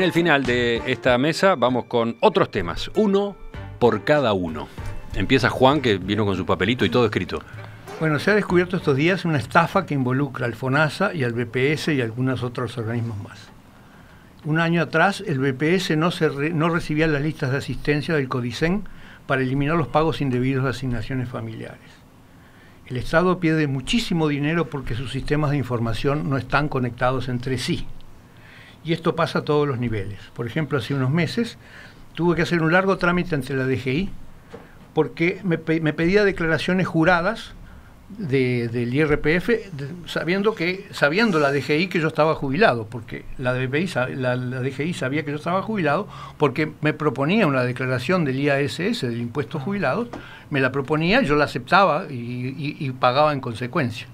En el final de esta mesa vamos con otros temas, uno por cada uno. Empieza Juan, que vino con su papelito y todo escrito. Bueno, se ha descubierto estos días una estafa que involucra al FONASA y al BPS y algunos otros organismos más. Un año atrás, el BPS no, recibía las listas de asistencia del CODICEN para eliminar los pagos indebidos de asignaciones familiares. El Estado pierde muchísimo dinero porque sus sistemas de información no están conectados entre sí y esto pasa a todos los niveles. Por ejemplo, hace unos meses tuve que hacer un largo trámite ante la DGI porque me, pedía declaraciones juradas del IRPF sabiendo que sabiendo la DGI que yo estaba jubilado porque la, DGI sabía que yo estaba jubilado porque me proponía una declaración del IASS del impuesto jubilado. me la proponía yo la aceptaba y pagaba en consecuencia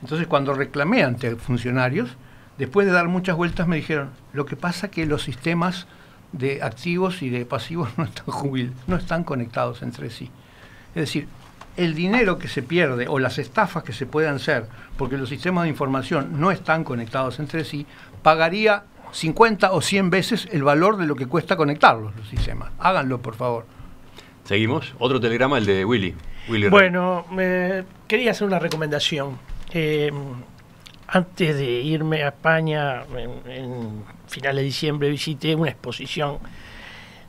entonces cuando reclamé ante funcionarios Después de dar muchas vueltas me dijeron, lo que pasa es que los sistemas de activos y de pasivos no están, no están conectados entre sí. Es decir, el dinero que se pierde o las estafas que se puedan hacer porque los sistemas de información no están conectados entre sí, pagaría 50 o 100 veces el valor de lo que cuesta conectarlos los sistemas. Háganlo, por favor. Seguimos. Otro telegrama, el de Willy. bueno, quería hacer una recomendación. Eh, antes de irme a España, en, finales de diciembre, visité una exposición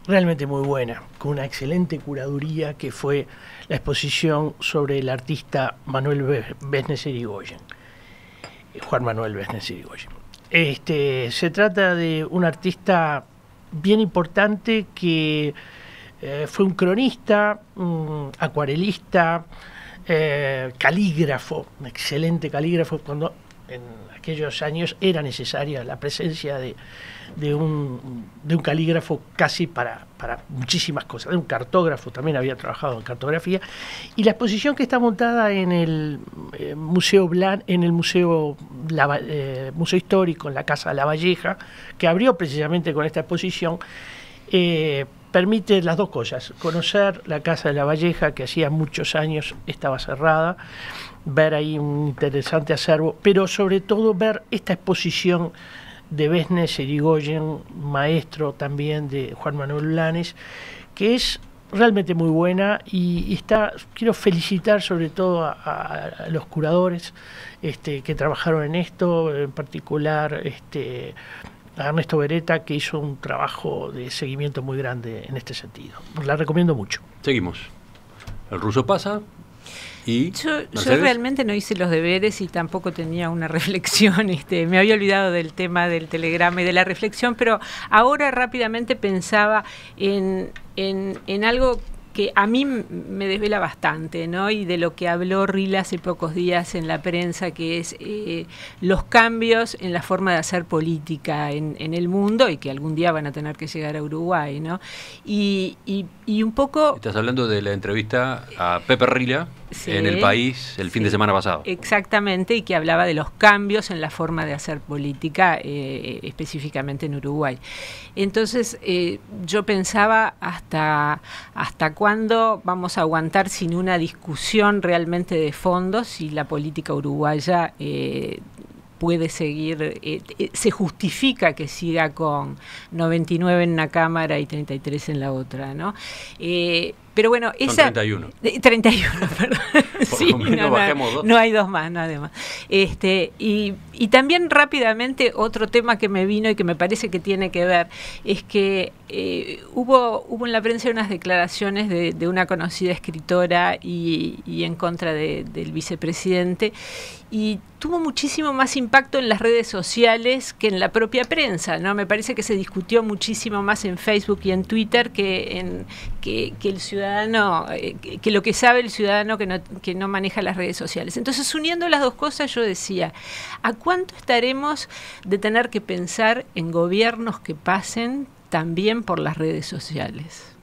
realmente muy buena, con una excelente curaduría que fue la exposición sobre el artista Manuel Juan Manuel Besnes Irigoyen. Este, se trata de un artista bien importante que eh, fue un cronista, mm, acuarelista, eh, calígrafo, un excelente calígrafo. Cuando en aquellos años era necesaria la presencia de, un, de calígrafo casi para, muchísimas cosas, de un cartógrafo, también había trabajado en cartografía, y la exposición que está montada en el eh, Museo en el Museo, eh, Museo Histórico, en la Casa de La Valleja, que abrió precisamente con esta exposición, eh, permite las dos cosas, conocer la Casa de la Valleja, que hacía muchos años estaba cerrada, ver ahí un interesante acervo, pero sobre todo ver esta exposición de Besnes Erigoyen, maestro también de Juan Manuel Lanes, que es realmente muy buena y, está quiero felicitar sobre todo a, los curadores este, que trabajaron en esto en particular este a Ernesto Beretta, que hizo un trabajo de seguimiento muy grande en este sentido. La recomiendo mucho. Seguimos. El ruso pasa, ¿Y yo, realmente no hice los deberes y tampoco tenía una reflexión. Este, me había olvidado del tema del telegrama y de la reflexión, pero ahora rápidamente pensaba en, en, en algo que a mí me desvela bastante, ¿no? Y de lo que habló Rila hace pocos días en la prensa, que es eh, los cambios en la forma de hacer política en, el mundo y que algún día van a tener que llegar a Uruguay, ¿no? Y, y un poco... Estás hablando de la entrevista a Pepe Rila en el país el fin de semana pasado. Exactamente, y que hablaba de los cambios en la forma de hacer política, eh, específicamente en Uruguay. Entonces, eh, yo pensaba hasta, hasta cuándo vamos a aguantar sin una discusión realmente de fondo si la política uruguaya... Eh, puede seguir, se justifica que siga con 99 en una cámara y 33 en la otra, ¿no? Pero bueno, esa. 31. 31, eh, perdón. no, dos. No hay dos más, nada más. Este, y, también rápidamente, otro tema que me vino y que me parece que tiene que ver es que eh, hubo, hubo en la prensa unas declaraciones de, una conocida escritora y, en contra del vicepresidente y tuvo muchísimo más impacto en las redes sociales que en la propia prensa, ¿no? Me parece que se discutió muchísimo más en Facebook y en Twitter que en, que, el ciudadano, eh, que, lo que sabe el ciudadano que no, que no maneja las redes sociales. Entonces, uniendo las dos cosas, yo decía, ¿a cuánto estaremos de tener que pensar en gobiernos que pasen también por las redes sociales?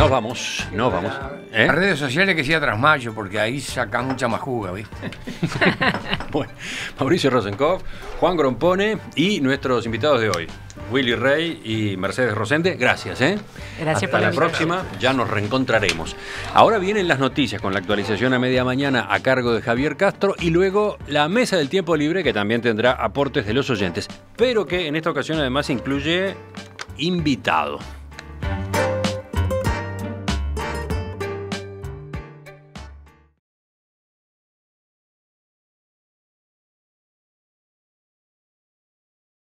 Nos vamos, nos vamos. ¿Eh? Las redes sociales que sea tras mayo, porque ahí saca mucha más juga, ¿viste? bueno, Mauricio Rosenkopf, Juan Grompone y nuestros invitados de hoy, Willy Rey y Mercedes Rosende. Gracias, ¿eh? Gracias por la próxima, ya nos reencontraremos. Ahora vienen las noticias con la actualización a media mañana a cargo de Javier Castro y luego la mesa del tiempo libre que también tendrá aportes de los oyentes, pero que en esta ocasión además incluye invitado.